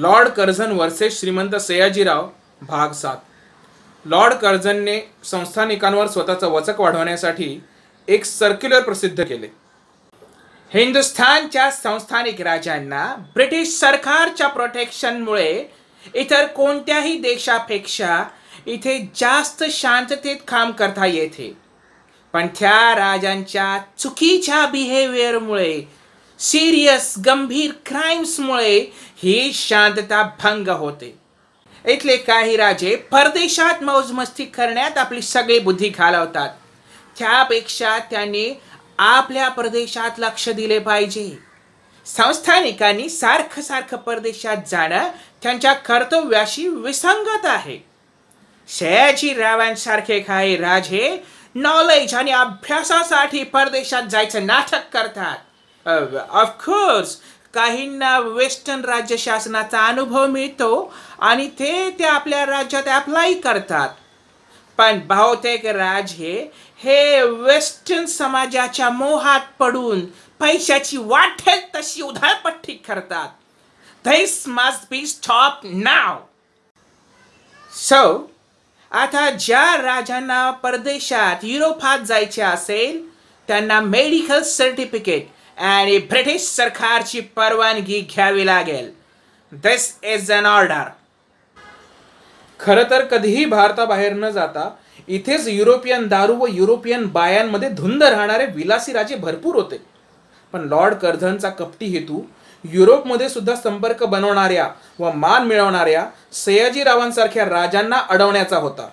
Lord Curzon versus श्रीमंत सयाजीराव भाग सात लॉर्ड कर्झनने संस्थानिकांवर स्वतःचा वचक वाढवण्यासाठी एक सर्क्युलर प्रसिद्ध केले हिंदुस्थानच्या संस्थानिक राजांना ब्रिटिश सरकारच्या प्रोटेक्शनमुळे इतर कोणत्याही देशापेक्षा इथे जास्त शांततेत काम करता येते पण त्या राजांच्या चुकीच्या बिहेवियरमुळे सिरियस गंभीर क्राईम्समुळे ही शांतता भंग होते इथले काही राजे परदेशात मौजमस्ती करण्यात आपली सगळी बुद्धी घालवतात त्यापेक्षा त्यांनी आपल्या प्रदेशात लक्ष दिले पाहिजे संस्थानिकांनी सारखं सारखं परदेशात जाणं त्यांच्या कर्तव्याशी विसंगत आहे सयाजीरावांसारखे काही राजे नॉलेज आणि अभ्यासासाठी परदेशात जायचं नाटक करतात ऑफकोर्स काहींना वेस्टर्न राज्य शासनाचा अनुभव मिळतो आणि ते ते आपल्या राज्यात अप्लाय करतात पण बहुतेक राज हे हे वेस्टर्न समाजाच्या मोहात पडून पैशाची वाटेल तशी उधारपट्टी करतात this must be stop now so आता ज्या राजांना परदेशात युरोपात जायचे असेल त्यांना मेडिकल सर्टिफिकेट आणि ब्रिटिश सरकारची परवानगी घ्यावी लागेल दिस इज अन ऑर्डर खरं तर कधीही भारताबाहेर न जाता इथेच युरोपियन दारू व युरोपियन बायांमध्ये धुंद राहणारे विलासी राजे भरपूर होते पण लॉर्ड कर्झनचा कपटी हेतू युरोपमध्ये सुद्धा संपर्क बनवणाऱ्या व मान मिळवणाऱ्या सयाजीरावांसारख्या राजांना अडवण्याचा होता